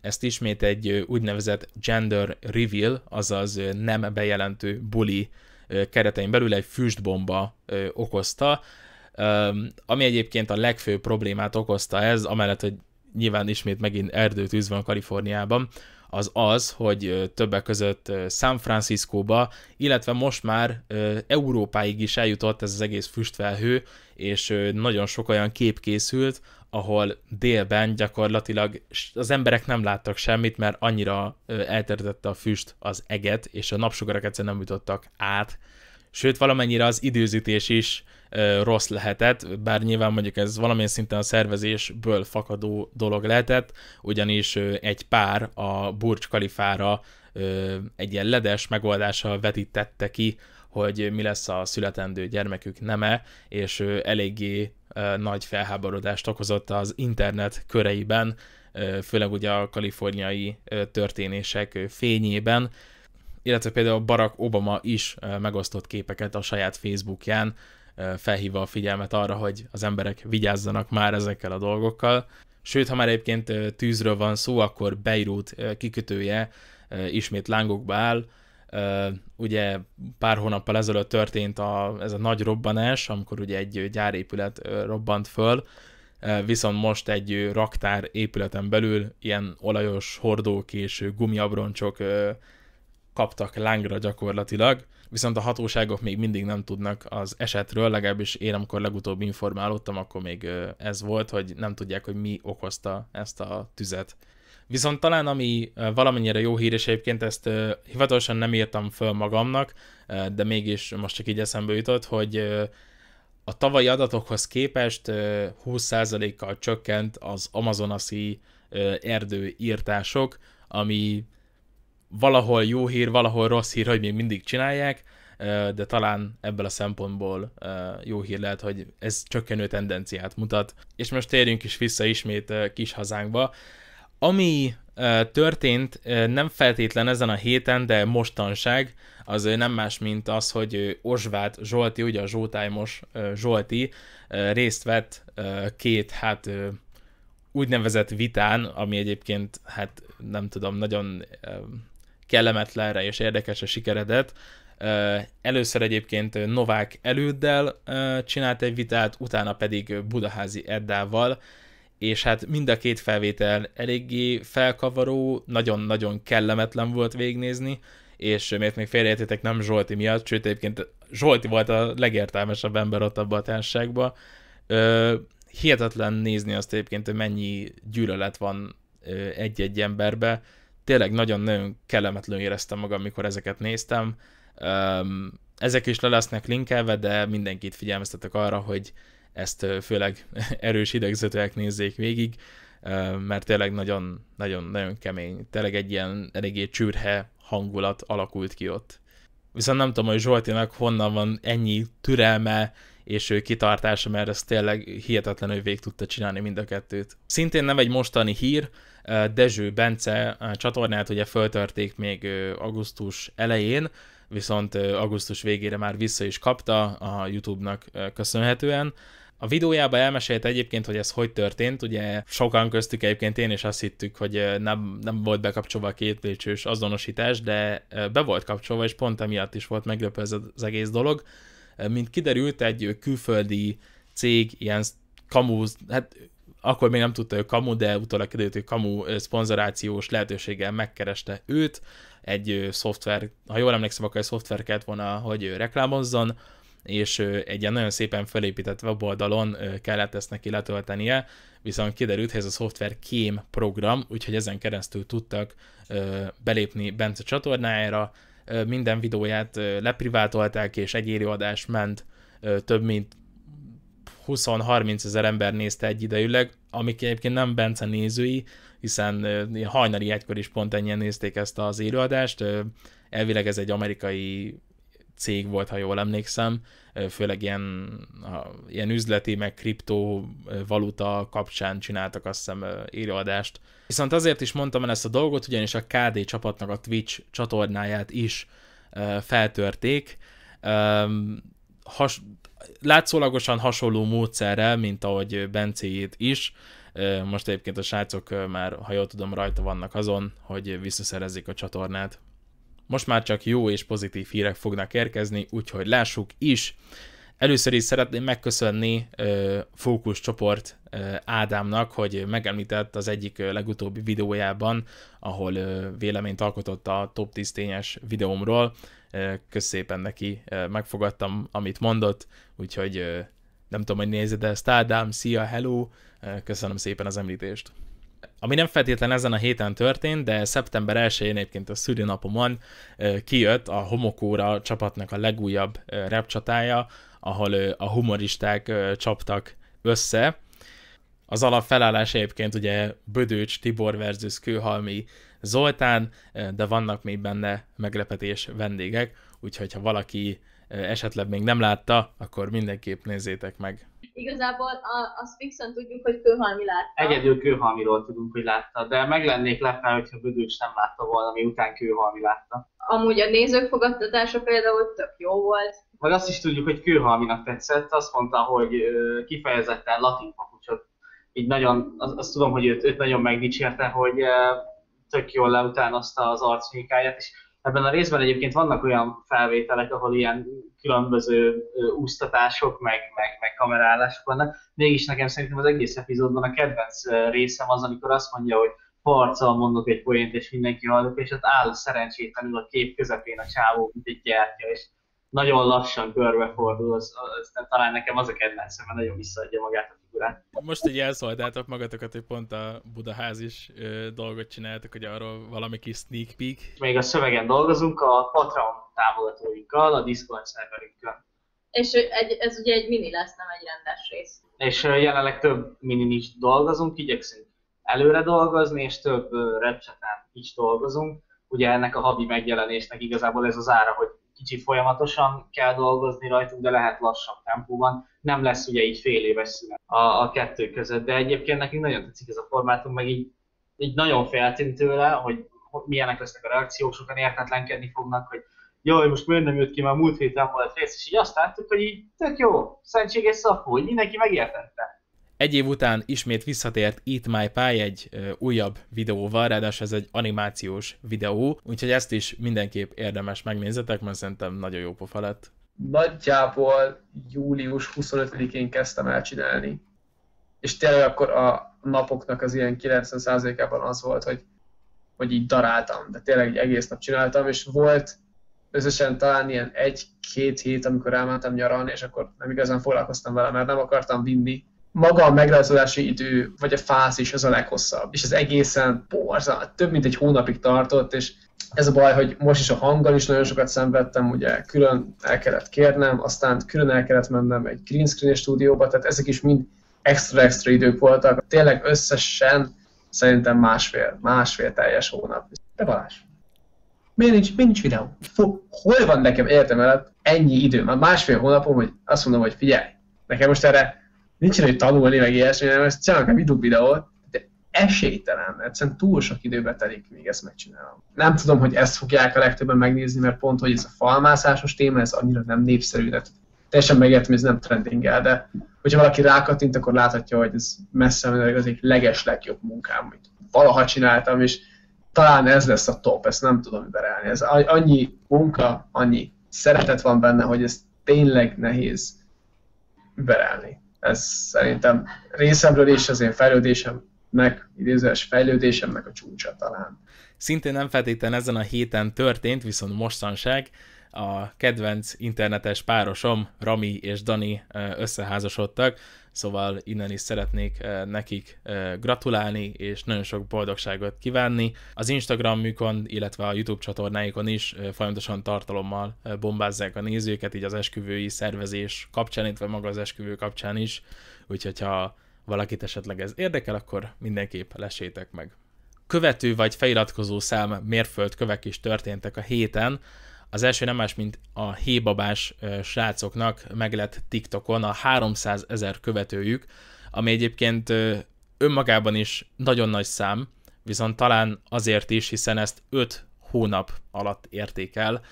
ezt ismét egy úgynevezett gender reveal, azaz nem bejelentő buli keretein belül egy füstbomba okozta, ami egyébként a legfőbb problémát okozta ez, amellett, hogy nyilván ismét megint erdőtűz van Kaliforniában, az az, hogy többek között San Franciscóba, illetve most már Európáig is eljutott ez az egész füstfelhő, és nagyon sok olyan kép készült, ahol délben gyakorlatilag az emberek nem láttak semmit, mert annyira elterjedte a füst az eget, és a napsugarak egyszerűen nem jutottak át. Sőt, valamennyire az időzítés is rossz lehetett, bár nyilván mondjuk ez valamilyen szinten a szervezésből fakadó dolog lehetett, ugyanis egy pár a Burj Kalifára egy ilyen ledes megoldással vetítette ki, hogy mi lesz a születendő gyermekük neme, és eléggé nagy felháborodást okozott az internet köreiben, főleg ugye a kaliforniai történések fényében, illetve például Barack Obama is megosztott képeket a saját Facebookján, felhívva a figyelmet arra, hogy az emberek vigyázzanak már ezekkel a dolgokkal. Sőt, ha már egyébként tűzről van szó, akkor Beirut kikötője ismét lángokba áll, ugye pár hónappal ezelőtt történt a, ez a nagy robbanás, amikor ugye egy gyárépület robbant föl, viszont most egy raktár épületen belül ilyen olajos hordók és gumiabroncsok kaptak lángra gyakorlatilag, viszont a hatóságok még mindig nem tudnak az esetről, legalábbis én amikor legutóbb informálódtam, akkor még ez volt, hogy nem tudják, hogy mi okozta ezt a tüzet. Viszont talán ami valamennyire jó hír, és egyébként ezt hivatalosan nem írtam föl magamnak, de mégis most csak így eszembe jutott, hogy a tavalyi adatokhoz képest 20%-kal csökkent az amazonasi erdőírtások, ami valahol jó hír, valahol rossz hír, hogy még mindig csinálják, de talán ebből a szempontból jó hír lehet, hogy ez csökkenő tendenciát mutat. És most térjünk is vissza ismét kis hazánkba. Ami történt nem feltétlen ezen a héten, de mostanság, az nem más, mint az, hogy Osvát Zsolti, ugye a Zsótájmos Zsolti részt vett két, hát úgynevezett vitán, ami egyébként, hát nem tudom, nagyon kellemetlenre és érdekesre sikeredett. Először egyébként Novák előddel csinált egy vitát, utána pedig Budaházi Eddával, és hát mind a két felvétel eléggé felkavaró, nagyon-nagyon kellemetlen volt végnézni, és miért még félreértétek, nem Zsolti miatt, sőt egyébként Zsolti volt a legértelmesebb ember ott abban a társaságban. hihetetlen nézni azt egyébként, hogy mennyi gyűlölet van egy-egy emberbe. Tényleg nagyon-nagyon kellemetlenül éreztem magam, amikor ezeket néztem. ezek is le lesznek linkelve, de mindenkit figyelmeztetek arra, hogy ezt főleg erős idegzetőek nézzék végig, mert tényleg nagyon, nagyon, nagyon kemény, tényleg egy ilyen eléggé csürhe hangulat alakult ki ott. Viszont nem tudom, hogy Zsoltinak honnan van ennyi türelme, és ő kitartása, mert ezt tényleg hihetetlenül vég tudta csinálni mind a kettőt. Szintén nem egy mostani hír, Dezső Bence csatornát ugye föltörték még augusztus elején, viszont augusztus végére már vissza is kapta a YouTube-nak köszönhetően. A videójában elmesélte egyébként, hogy ez hogy történt, ugye sokan köztük egyébként én is azt hittük, hogy nem, nem volt bekapcsolva a két lépcsős azonosítás, de be volt kapcsolva, és pont emiatt is volt meglepő ez az egész dolog. Mint kiderült, egy külföldi cég, ilyen kamu, hát akkor még nem tudta, hogy kamu, de utólag kiderült, hogy kamu szponzorációs lehetőséggel megkereste őt, egy szoftver, ha jól emlékszem, akkor egy szoftver kellett volna, hogy reklámozzon, és egy ilyen nagyon szépen felépített weboldalon kellett ezt neki letöltenie, viszont kiderült, hogy ez a szoftver kém program, úgyhogy ezen keresztül tudtak belépni Bence csatornájára, minden videóját leprivátolták, és egy élőadás ment, több mint 20-30 ezer ember nézte egy idejűleg, amik egyébként nem Bence nézői, hiszen hajnali egykor is pont ennyien nézték ezt az élőadást. Elvileg ez egy amerikai cég volt, ha jól emlékszem, főleg ilyen, ilyen üzleti, meg kriptó valuta kapcsán csináltak azt hiszem élőadást. Viszont azért is mondtam el ezt a dolgot, ugyanis a KD csapatnak a Twitch csatornáját is feltörték, has, látszólagosan hasonló módszerrel, mint ahogy Bencéjét is. Most egyébként a srácok már, ha jól tudom, rajta vannak azon, hogy visszaszerezzék a csatornát. Most már csak jó és pozitív hírek fognak érkezni, úgyhogy lássuk is. Először is szeretném megköszönni Fókusz csoport Ádámnak, hogy megemlített az egyik legutóbbi videójában, ahol véleményt alkotott a top 10 tényes videómról. Kösz szépen neki, megfogadtam, amit mondott, úgyhogy nem tudom, hogy nézed ezt, Ádám, szia, hello, köszönöm szépen az említést ami nem feltétlen ezen a héten történt, de szeptember 1-én egyébként a szülinapomon kijött a Homokóra csapatnak a legújabb repcsatája, ahol a humoristák csaptak össze. Az alapfelállás egyébként ugye Bödőcs Tibor versus Kőhalmi Zoltán, de vannak még benne meglepetés vendégek, úgyhogy ha valaki esetleg még nem látta, akkor mindenképp nézzétek meg. Igazából a, a fixen tudjuk, hogy Kőhalmi látta. Egyedül Kőhalmiról tudunk, hogy látta, de meg lennék lepve, hogyha Bödős nem látta volna, miután Kőhalmi látta. Amúgy a nézők fogadtatása például tök jó volt. Meg azt is tudjuk, hogy Kőhalminak tetszett, azt mondta, hogy kifejezetten latin papucsot. Így nagyon, azt, azt tudom, hogy őt, őt nagyon megdicsérte, hogy tök jól leutánozta az arcmunkáját, és Ebben a részben egyébként vannak olyan felvételek, ahol ilyen különböző úsztatások, meg, meg, meg kamerálások vannak. Mégis nekem szerintem az egész epizódban a kedvenc részem az, amikor azt mondja, hogy harccal mondok egy poént, és mindenki hallgat, és ott áll szerencsétlenül a kép közepén a csávó, mint egy gyertya, és nagyon lassan körbefordul, az, az, az, talán nekem az a kedvencem, mert nagyon visszaadja magát a figurát. Most így elszóltátok magatokat, hogy pont a Budaház is ö, dolgot csináltak, hogy arról valami kis sneak peek. Még a szövegen dolgozunk a Patreon támogatóinkkal, a Discord szerverünkkel. És egy, ez ugye egy mini lesz, nem egy rendes rész. És jelenleg több mini is dolgozunk, igyekszünk előre dolgozni, és több repcsetán is dolgozunk. Ugye ennek a habi megjelenésnek igazából ez az ára, hogy kicsit folyamatosan kell dolgozni rajtuk, de lehet lassabb tempóban. Nem lesz ugye így fél éves szünet a, a kettő között, de egyébként nekünk nagyon tetszik ez a formátum, meg így, így nagyon féltünk tőle, hogy milyenek lesznek a reakciók, sokan értetlenkedni fognak, hogy hogy most miért nem jött ki, már múlt héten volt rész, és így azt láttuk, hogy így tök jó, szentséges szakó, hogy mindenki megértette. Egy év után ismét visszatért Eat My Pie egy újabb videóval, ráadásul ez egy animációs videó, úgyhogy ezt is mindenképp érdemes megnézetek, mert szerintem nagyon jó pofa lett. Nagyjából július 25-én kezdtem el csinálni. És tényleg akkor a napoknak az ilyen 90%-ában az volt, hogy, hogy így daráltam, de tényleg egy egész nap csináltam, és volt összesen talán ilyen egy-két hét, amikor elmentem nyaralni, és akkor nem igazán foglalkoztam vele, mert nem akartam vinni maga a megrajzolási idő, vagy a fázis az a leghosszabb, és ez egészen borza, több mint egy hónapig tartott, és ez a baj, hogy most is a hanggal is nagyon sokat szenvedtem, ugye külön el kellett kérnem, aztán külön el kellett mennem egy green screen stúdióba, tehát ezek is mind extra-extra idők voltak. Tényleg összesen szerintem másfél, másfél teljes hónap. De Balázs, miért nincs, miért nincs videó? Fú, hol van nekem értem ennyi idő? Már másfél hónapom, hogy azt mondom, hogy figyelj, nekem most erre nincs hogy tanulni, meg ilyesmi, hanem ezt csinálok egy YouTube videót, de esélytelen, egyszerűen túl sok időbe telik, még ezt megcsinálom. Nem tudom, hogy ezt fogják a legtöbben megnézni, mert pont, hogy ez a falmászásos téma, ez annyira nem népszerű, de teljesen megértem, ez nem trendingel, de hogyha valaki rákattint, akkor láthatja, hogy ez messze az egyik leges legjobb munkám, amit valaha csináltam, és talán ez lesz a top, ezt nem tudom berelni. Ez annyi munka, annyi szeretet van benne, hogy ez tényleg nehéz berelni. Ez szerintem részemről és az én fejlődésemnek, idézőes fejlődésemnek a csúcsa talán. Szintén nem feltétlenül ezen a héten történt, viszont mostanság a kedvenc internetes párosom, Rami és Dani összeházasodtak, szóval innen is szeretnék nekik gratulálni, és nagyon sok boldogságot kívánni. Az Instagramjukon, illetve a YouTube csatornáikon is folyamatosan tartalommal bombázzák a nézőket, így az esküvői szervezés kapcsán, illetve maga az esküvő kapcsán is, úgyhogy ha valakit esetleg ez érdekel, akkor mindenképp lesétek meg követő vagy feliratkozó szám mérföldkövek is történtek a héten. Az első nem más, mint a hébabás srácoknak meg lett TikTokon a 300 ezer követőjük, ami egyébként önmagában is nagyon nagy szám, viszont talán azért is, hiszen ezt 5 hónap alatt érték el,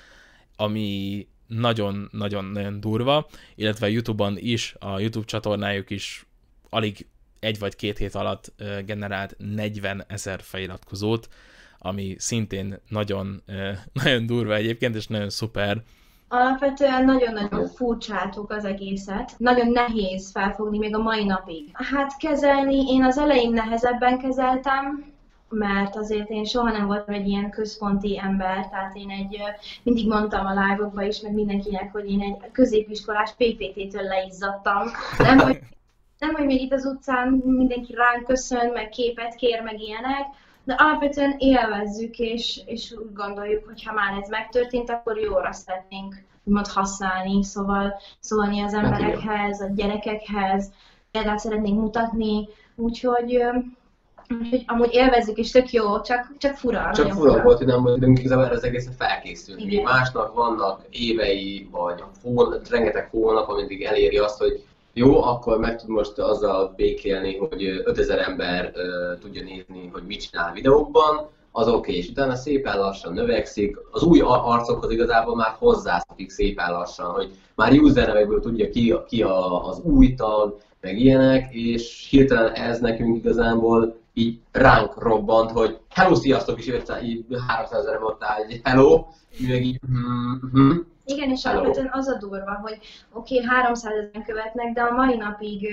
ami nagyon-nagyon durva, illetve YouTube-on is, a YouTube csatornájuk is alig egy vagy két hét alatt generált 40 ezer feliratkozót, ami szintén nagyon, nagyon durva egyébként, és nagyon szuper. Alapvetően nagyon-nagyon furcsáltuk az egészet. Nagyon nehéz felfogni még a mai napig. Hát kezelni, én az elején nehezebben kezeltem, mert azért én soha nem voltam egy ilyen központi ember, tehát én egy, mindig mondtam a live is, meg mindenkinek, hogy én egy középiskolás PPT-től leizzadtam. Nem, hogy, nem, hogy még itt az utcán mindenki ránk köszön, meg képet kér, meg ilyenek, de alapvetően élvezzük, és, és úgy gondoljuk, hogy ha már ez megtörtént, akkor jóra szeretnénk úgymond használni, szóval szólni az hát emberekhez, a gyerekekhez, például szeretnénk mutatni, úgyhogy Úgyhogy amúgy élvezzük, és tök jó, csak, csak fura. Csak fura, fura volt, hogy nem tudunk igazából erre az egészen felkészülni. Másnak vannak évei, vagy hónap, rengeteg hónap, amíg eléri azt, hogy jó, akkor meg tud most azzal békélni, hogy 5000 ember uh, tudja nézni, hogy mit csinál videókban, az oké, okay. és utána szépen lassan növekszik, az új arcokhoz igazából már hozzászokik szépen lassan, hogy már nevekből tudja ki, ki a, az új tag, meg ilyenek, és hirtelen ez nekünk igazából így ránk robbant, hogy hello, sziasztok, és jött így 300 ezer mondtál, egy hello, mi meg így, mm-hmm, igen, és alapvetően az a durva, hogy oké, okay, 300 ezeren követnek, de a mai napig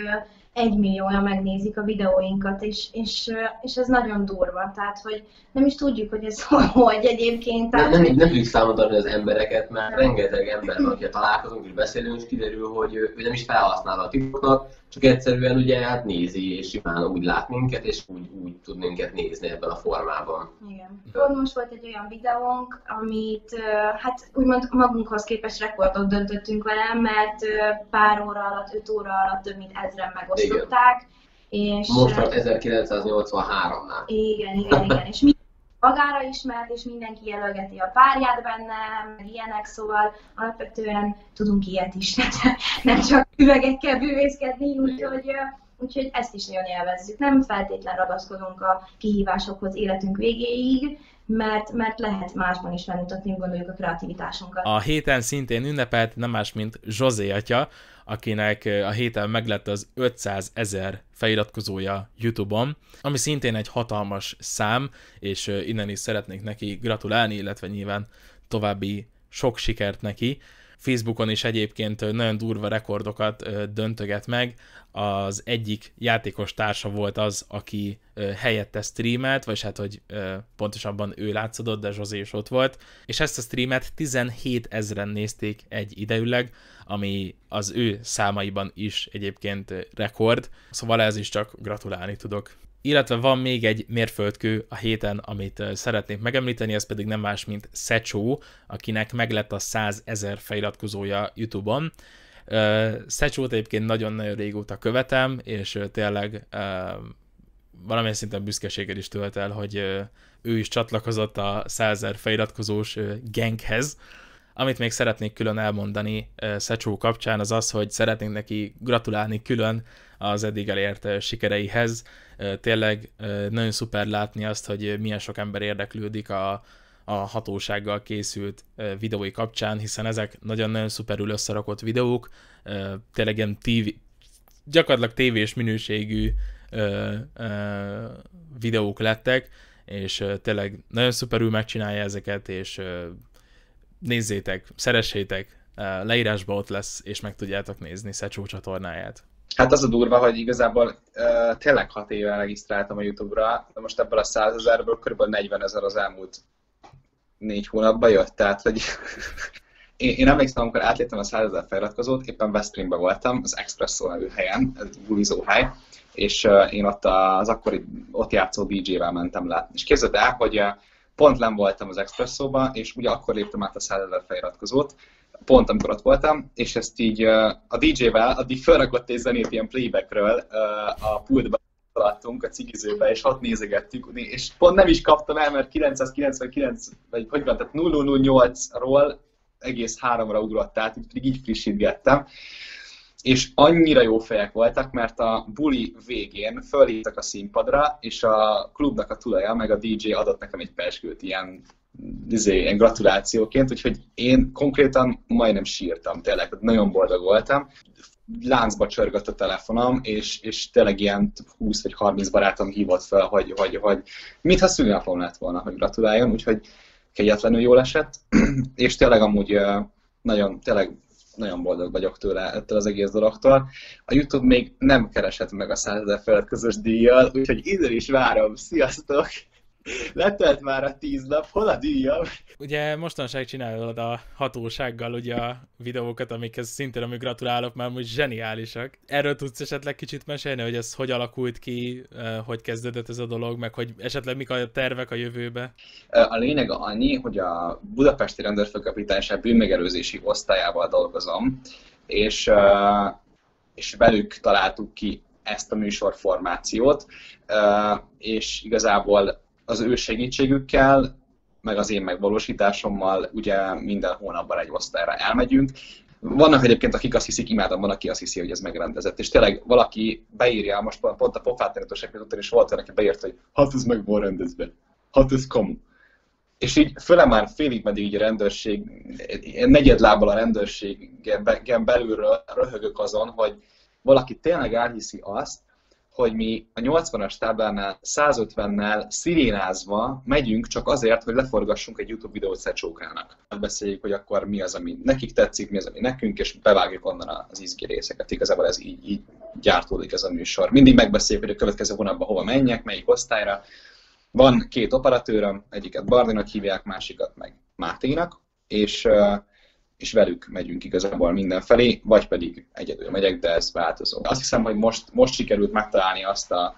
egy milliója megnézik a videóinkat, és, és, és ez nagyon durva. Tehát, hogy nem is tudjuk, hogy ez hogy egyébként. Tehát, nem, nem, nem tudjuk hogy tartani az embereket, mert rengeteg ember van, akivel találkozunk és beszélünk, és kiderül, hogy ő nem is felhasználja a TikToknak, csak egyszerűen ugye hát nézi, és simán úgy lát minket, és úgy, úgy tud minket nézni ebben a formában. Igen. Pont most volt egy olyan videónk, amit hát úgymond magunkhoz képes rekordot döntöttünk vele, mert pár óra alatt, öt óra alatt több mint ezren megosztották. Igen. És... Most már 1983-nál. Igen, igen, igen. És mi magára ismert, és mindenki jelölgeti a párját benne, meg ilyenek, szóval alapvetően tudunk ilyet is, nem csak üvegekkel bűvészkedni, úgyhogy Úgyhogy ezt is nagyon élvezzük. Nem feltétlen ragaszkodunk a kihívásokhoz életünk végéig, mert, mert lehet másban is felmutatni, gondoljuk a kreativitásunkat. A héten szintén ünnepelt nem más, mint Zsozé atya, akinek a héten meglett az 500 ezer feliratkozója YouTube-on, ami szintén egy hatalmas szám, és innen is szeretnék neki gratulálni, illetve nyilván további sok sikert neki. Facebookon is egyébként nagyon durva rekordokat döntöget meg. Az egyik játékos társa volt az, aki helyette streamelt, vagy hát, hogy pontosabban ő látszódott, de Zsozé is ott volt, és ezt a streamet 17 ezeren nézték egy ideüleg, ami az ő számaiban is egyébként rekord, szóval ez is csak gratulálni tudok. Illetve van még egy mérföldkő a héten, amit szeretnék megemlíteni, ez pedig nem más, mint Szecsó, akinek meglett a 100 ezer feliratkozója YouTube-on. Szecsót egyébként nagyon-nagyon régóta követem, és tényleg valamilyen szinten büszkeséget is tölt el, hogy ő is csatlakozott a 100 ezer feliratkozós genghez. Amit még szeretnék külön elmondani Szecsó kapcsán, az az, hogy szeretnénk neki gratulálni külön az eddig elért sikereihez. Tényleg nagyon szuper látni azt, hogy milyen sok ember érdeklődik a, a hatósággal készült videói kapcsán, hiszen ezek nagyon-nagyon szuperül összerakott videók, tényleg ilyen TV, gyakorlatilag tévés minőségű videók lettek, és tényleg nagyon szuperül megcsinálja ezeket, és nézzétek, szeressétek, leírásba ott lesz, és meg tudjátok nézni Szecsó csatornáját. Hát az a durva, hogy igazából uh, tényleg 6 éve regisztráltam a YouTube-ra, de most ebből a 100 ezerből kb. 40 ezer az elmúlt négy hónapban jött, tehát hogy én, én emlékszem, amikor átléptem a 100 ezer feliratkozót, éppen Westprimben voltam, az Expresso nevű helyen, ez bulizó hely, és uh, én ott az akkori ott játszó DJ-vel mentem le. És képzeld el, hogy uh, pont nem voltam az Expresszóba, és ugye akkor léptem át a 100 ezer feliratkozót, pont amikor ott voltam, és ezt így a DJ-vel addig felrakott egy zenét ilyen playbackről a pultba találtunk a cigizőbe, és ott nézegettük, és pont nem is kaptam el, mert 999, vagy hogy van, tehát 008-ról egész háromra ugrott tehát így, pedig így frissítgettem. És annyira jó fejek voltak, mert a buli végén fölhívtak a színpadra, és a klubnak a tulaja, meg a DJ adott nekem egy peskült, ilyen izé, ilyen gratulációként, úgyhogy én konkrétan majdnem sírtam, tényleg, nagyon boldog voltam. Láncba csörgött a telefonom, és, és tényleg ilyen 20 vagy 30 barátom hívott fel, hogy, hogy, hogy mintha szülőnapom lett volna, hogy gratuláljon, úgyhogy kegyetlenül jól esett, és tényleg amúgy nagyon, tényleg nagyon boldog vagyok tőle, ettől az egész dologtól. A YouTube még nem keresett meg a 100 ezer felett közös díjjal, úgyhogy idő is várom. Sziasztok! Letelt már a tíz nap, hol a díjam? Ugye mostanság csinálod a hatósággal ugye a videókat, amikhez szintén amúgy gratulálok, mert most zseniálisak. Erről tudsz esetleg kicsit mesélni, hogy ez hogy alakult ki, eh, hogy kezdődött ez a dolog, meg hogy esetleg mik a tervek a jövőbe? Eh, a lényeg annyi, hogy a Budapesti Rendőrfőkapitányság bűnmegelőzési osztályával dolgozom, és, eh, és velük találtuk ki ezt a műsorformációt, és igazából az ő segítségükkel, meg az én megvalósításommal ugye minden hónapban egy osztályra elmegyünk. Vannak egyébként, akik azt hiszik, imádom, van, aki azt hiszi, hogy ez megrendezett. És tényleg valaki beírja, most pont a pofátérítős epizódon is volt, aki beírt, hogy hát ez meg van rendezve, hát ez kamu. És így főle már félig meddig így a rendőrség, negyed lábbal a rendőrségen belülről röhögök azon, hogy valaki tényleg elhiszi azt, hogy mi a 80-as táblánál 150-nel szirénázva megyünk csak azért, hogy leforgassunk egy YouTube videót Szecsókának. Beszéljük, hogy akkor mi az, ami nekik tetszik, mi az, ami nekünk, és bevágjuk onnan az izgi részeket. Igazából ez így, így gyártódik ez a műsor. Mindig megbeszéljük, hogy a következő hónapban hova menjek, melyik osztályra. Van két operatőröm, egyiket Bardinak hívják, másikat meg Máténak, és uh, és velük megyünk igazából mindenfelé, vagy pedig egyedül megyek, de ez változó. Azt hiszem, hogy most, most sikerült megtalálni azt a,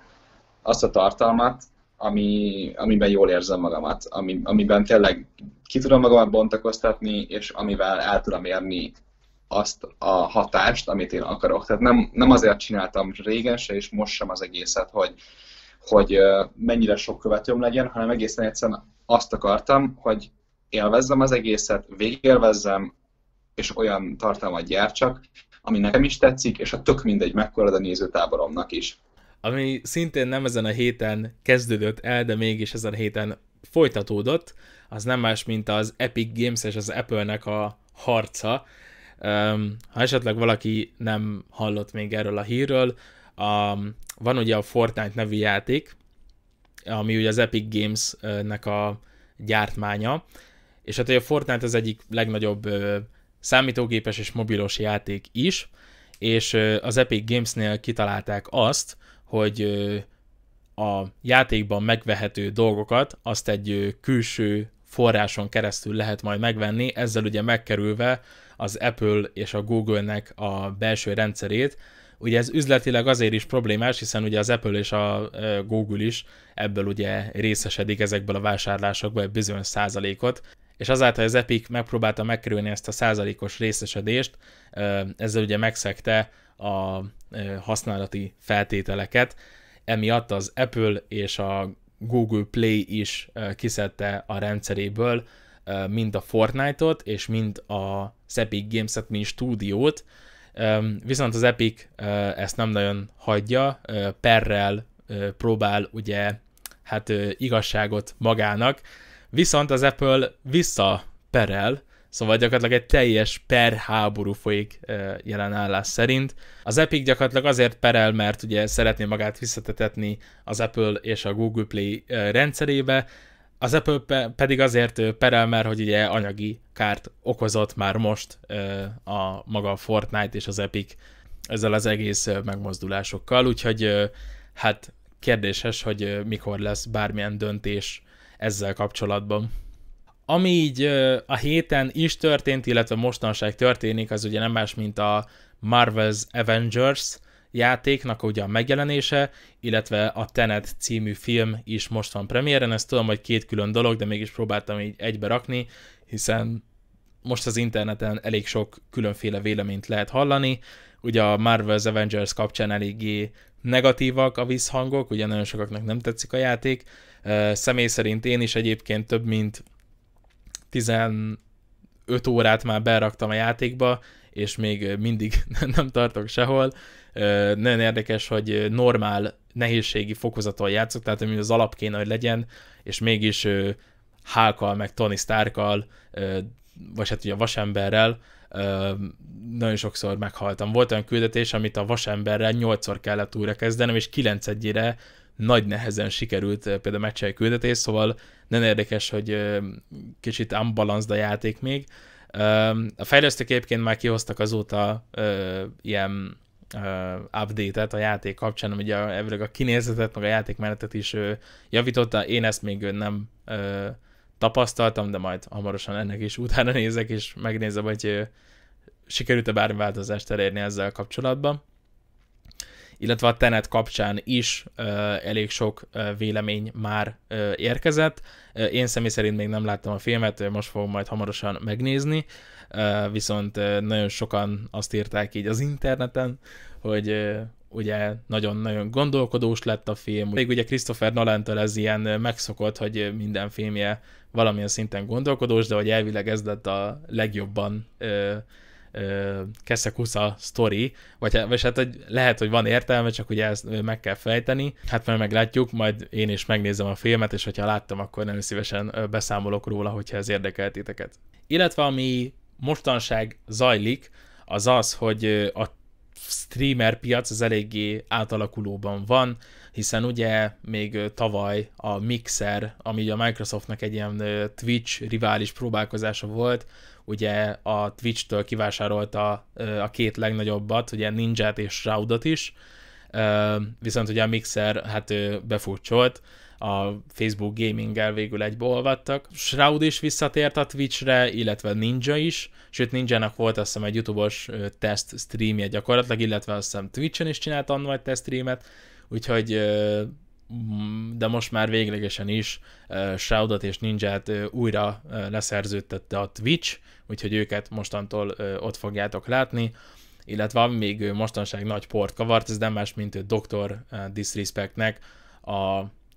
azt a tartalmat, ami, amiben jól érzem magamat, ami, amiben tényleg ki tudom magamat bontakoztatni, és amivel el tudom érni azt a hatást, amit én akarok. Tehát nem, nem azért csináltam régen se, és most sem az egészet, hogy, hogy mennyire sok követőm legyen, hanem egészen egyszerűen azt akartam, hogy élvezzem az egészet, végélvezzem, és olyan tartalmat gyártsak, ami nekem is tetszik, és a tök mindegy mekkora a nézőtáboromnak is. Ami szintén nem ezen a héten kezdődött el, de mégis ezen a héten folytatódott, az nem más, mint az Epic Games és az Apple-nek a harca. Um, ha esetleg valaki nem hallott még erről a hírről, a, van ugye a Fortnite nevű játék, ami ugye az Epic Games-nek a gyártmánya, és hát ugye a Fortnite az egyik legnagyobb számítógépes és mobilos játék is, és az Epic Games-nél kitalálták azt, hogy a játékban megvehető dolgokat azt egy külső forráson keresztül lehet majd megvenni, ezzel ugye megkerülve az Apple és a Google-nek a belső rendszerét. Ugye ez üzletileg azért is problémás, hiszen ugye az Apple és a Google is ebből ugye részesedik ezekből a vásárlásokból egy bizonyos százalékot, és azáltal, hogy az Epic megpróbálta megkerülni ezt a százalékos részesedést, ezzel ugye megszegte a használati feltételeket, emiatt az Apple és a Google Play is kiszedte a rendszeréből mind a Fortnite-ot, és mind a Epic Games-et, mint stúdiót, viszont az Epic ezt nem nagyon hagyja, perrel próbál ugye hát igazságot magának, Viszont az Apple visszaperel, Szóval gyakorlatilag egy teljes per háború folyik jelen állás szerint. Az Epic gyakorlatilag azért perel, mert ugye szeretné magát visszatetetni az Apple és a Google Play rendszerébe, az Apple pe- pedig azért perel, mert hogy ugye anyagi kárt okozott már most a maga a Fortnite és az Epic ezzel az egész megmozdulásokkal, úgyhogy hát kérdéses, hogy mikor lesz bármilyen döntés ezzel kapcsolatban. Ami így a héten is történt, illetve mostanság történik, az ugye nem más, mint a Marvel's Avengers játéknak ugye a megjelenése, illetve a Tenet című film is most van premiéren, ezt tudom, hogy két külön dolog, de mégis próbáltam így egybe rakni, hiszen most az interneten elég sok különféle véleményt lehet hallani, ugye a Marvel's Avengers kapcsán eléggé negatívak a visszhangok, ugye nagyon sokaknak nem tetszik a játék, Személy szerint én is egyébként több mint 15 órát már beraktam a játékba, és még mindig nem tartok sehol. Nagyon érdekes, hogy normál nehézségi fokozaton játszok, tehát ami az alap kéne, hogy legyen, és mégis Hulkkal, meg Tony Starkkal, vagy hát ugye a vasemberrel nagyon sokszor meghaltam. Volt olyan küldetés, amit a vasemberrel 8-szor kellett újra kezdenem, és 9 egyére nagy nehezen sikerült eh, például meccsei küldetés, szóval nem érdekes, hogy eh, kicsit unbalanced a játék még. Ehm, a fejlesztők egyébként már kihoztak azóta eh, ilyen update-et a játék kapcsán, ugye elvileg a kinézetet, meg a játékmenetet is javította, én ezt még nem tapasztaltam, de majd hamarosan ennek is utána nézek, és megnézem, hogy sikerült-e bármi változást elérni ezzel kapcsolatban illetve a Tenet kapcsán is elég sok vélemény már érkezett. Én személy szerint még nem láttam a filmet, most fogom majd hamarosan megnézni, viszont nagyon sokan azt írták így az interneten, hogy ugye nagyon-nagyon gondolkodós lett a film. Még ugye Christopher nolan ez ilyen megszokott, hogy minden filmje valamilyen szinten gondolkodós, de hogy elvileg ez lett a legjobban ö, keszekusza sztori, vagy, hát- vagy hát hogy lehet, hogy van értelme, csak ugye ezt meg kell fejteni. Hát majd meglátjuk, majd én is megnézem a filmet, és hogyha láttam, akkor nem szívesen beszámolok róla, hogyha ez érdekel titeket. Illetve ami mostanság zajlik, az az, hogy a streamer piac az eléggé átalakulóban van, hiszen ugye még tavaly a Mixer, ami a Microsoftnak egy ilyen Twitch rivális próbálkozása volt, ugye a Twitch-től kivásárolta a két legnagyobbat, ugye Ninja-t és Shroudot is, viszont ugye a Mixer hát befurcsolt, a Facebook gaming Gaming-el végül egybeolvadtak. Shroud is visszatért a Twitch-re, illetve Ninja is, sőt Ninja-nak volt azt hiszem egy YouTube-os test streamje gyakorlatilag, illetve azt hiszem Twitchen is csinált annó egy test streamet, úgyhogy Mhm, de most már véglegesen is Shroudot és Ninját újra leszerződtette a Twitch, úgyhogy őket mostantól ott fogjátok látni, illetve még mostanság nagy port kavart, ez nem más, mint Dr. Disrespectnek a,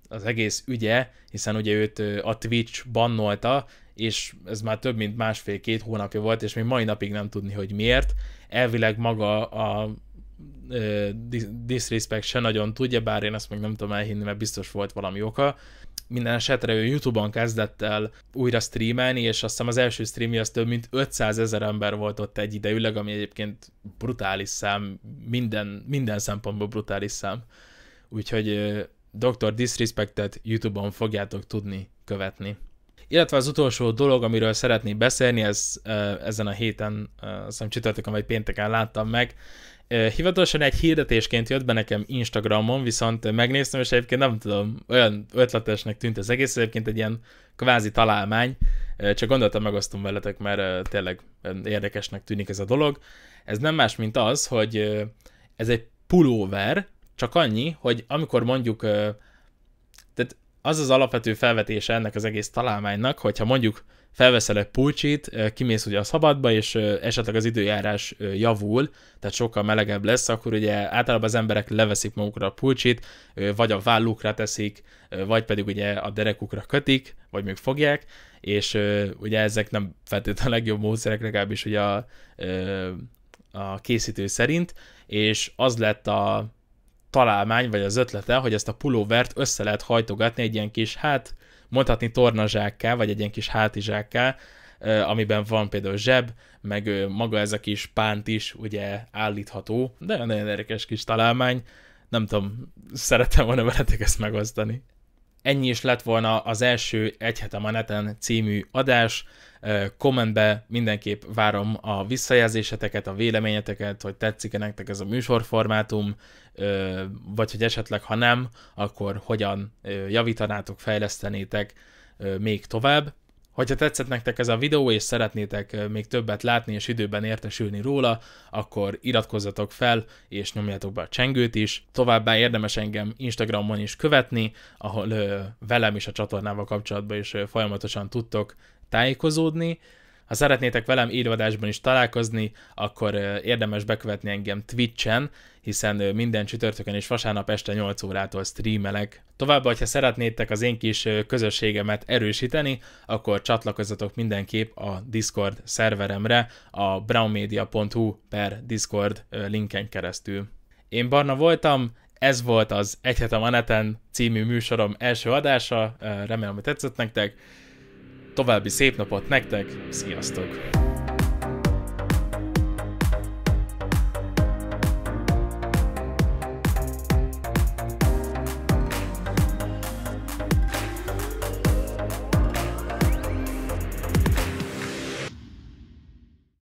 az egész ügye, hiszen ugye őt a Twitch bannolta, és ez már több mint másfél-két hónapja volt, és még mai napig nem tudni, hogy miért. Elvileg maga a disrespect se nagyon tudja, bár én ezt még nem tudom elhinni, mert biztos volt valami oka. Minden esetre ő YouTube-on kezdett el újra streamelni, és azt hiszem az első streamje az több mint 500 ezer ember volt ott egy egyidejűleg, ami egyébként brutális szám, minden, minden szempontból brutális szám. Úgyhogy Dr. Disrespectet YouTube-on fogjátok tudni követni. Illetve az utolsó dolog, amiről szeretnék beszélni, ez ezen a héten, azt hiszem csütörtökön vagy pénteken láttam meg, Hivatalosan egy hirdetésként jött be nekem Instagramon, viszont megnéztem, és egyébként nem tudom, olyan ötletesnek tűnt az egész, egyébként egy ilyen kvázi találmány, csak gondoltam megosztom veletek, mert tényleg érdekesnek tűnik ez a dolog. Ez nem más, mint az, hogy ez egy pulóver, csak annyi, hogy amikor mondjuk, tehát az az alapvető felvetése ennek az egész találmánynak, hogyha mondjuk felveszel egy pulcsit, kimész ugye a szabadba, és esetleg az időjárás javul, tehát sokkal melegebb lesz, akkor ugye általában az emberek leveszik magukra a pulcsit, vagy a vállukra teszik, vagy pedig ugye a derekukra kötik, vagy még fogják, és ugye ezek nem feltétlenül a legjobb módszerek, legalábbis ugye a, a készítő szerint, és az lett a találmány, vagy az ötlete, hogy ezt a pulóvert össze lehet hajtogatni egy ilyen kis, hát mondhatni tornazsákká, vagy egy ilyen kis hátizsákká, amiben van például zseb, meg maga ez a kis pánt is ugye állítható, de nagyon érdekes kis találmány. Nem tudom, szeretem volna veletek ezt megosztani. Ennyi is lett volna az első Egy hete a neten című adás. Kommentbe mindenképp várom a visszajelzéseteket, a véleményeteket, hogy tetszik-e nektek ez a műsorformátum, vagy hogy esetleg ha nem, akkor hogyan javítanátok, fejlesztenétek még tovább. Hogyha tetszett nektek ez a videó, és szeretnétek még többet látni és időben értesülni róla, akkor iratkozzatok fel, és nyomjátok be a csengőt is. Továbbá érdemes engem Instagramon is követni, ahol velem is a csatornával kapcsolatban is folyamatosan tudtok tájékozódni. Ha szeretnétek velem írvadásban is találkozni, akkor érdemes bekövetni engem Twitch-en, hiszen minden csütörtökön és vasárnap este 8 órától streamelek. Továbbá, ha szeretnétek az én kis közösségemet erősíteni, akkor csatlakozzatok mindenképp a Discord szerveremre a brownmedia.hu per Discord linken keresztül. Én Barna voltam, ez volt az Egy hete maneten című műsorom első adása, remélem, hogy tetszett nektek. További szép napot nektek, sziasztok!